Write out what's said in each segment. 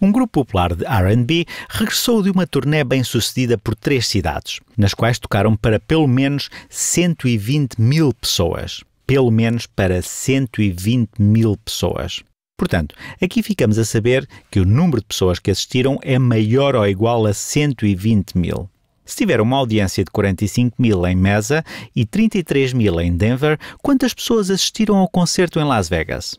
Um grupo popular de RB regressou de uma turnê bem-sucedida por três cidades, nas quais tocaram para pelo menos 120 mil pessoas. Pelo menos para 120 mil pessoas. Portanto, aqui ficamos a saber que o número de pessoas que assistiram é maior ou igual a 120 mil. Se tiver uma audiência de 45 mil em Mesa e 33 mil em Denver, quantas pessoas assistiram ao concerto em Las Vegas?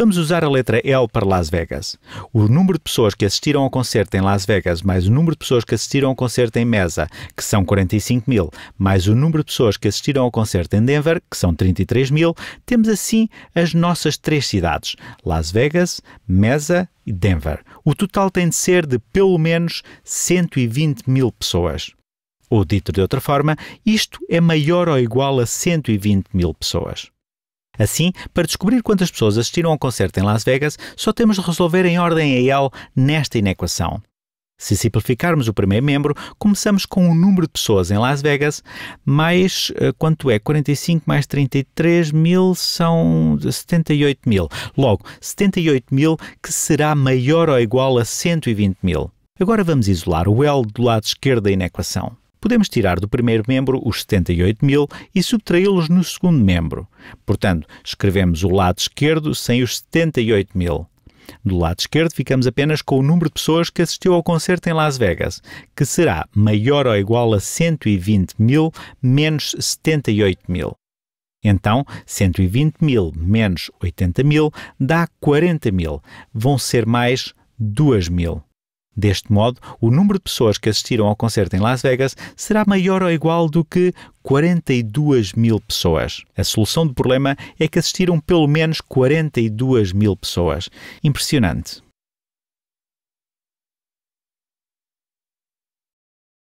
Vamos usar a letra L para Las Vegas. O número de pessoas que assistiram ao concerto em Las Vegas, mais o número de pessoas que assistiram ao concerto em Mesa, que são 45 mil, mais o número de pessoas que assistiram ao concerto em Denver, que são 33 mil, temos assim as nossas três cidades: Las Vegas, Mesa e Denver. O total tem de ser de pelo menos 120 mil pessoas. Ou dito de outra forma, isto é maior ou igual a 120 mil pessoas. Assim, para descobrir quantas pessoas assistiram ao concerto em Las Vegas, só temos de resolver em ordem real nesta inequação. Se simplificarmos o primeiro membro, começamos com o número de pessoas em Las Vegas, mais eh, quanto é? 45 mais 33 mil são 78 mil. Logo, 78 mil que será maior ou igual a 120 mil. Agora vamos isolar o L do lado esquerdo da inequação podemos tirar do primeiro membro os 78 mil e subtraí-los no segundo membro. Portanto, escrevemos o lado esquerdo sem os 78 mil. Do lado esquerdo, ficamos apenas com o número de pessoas que assistiu ao concerto em Las Vegas, que será maior ou igual a 120 mil menos 78 mil. Então, 120 mil menos 80 mil dá 40 mil. Vão ser mais 2 mil. Deste modo, o número de pessoas que assistiram ao concerto em Las Vegas será maior ou igual do que 42 mil pessoas. A solução do problema é que assistiram pelo menos 42 mil pessoas. Impressionante.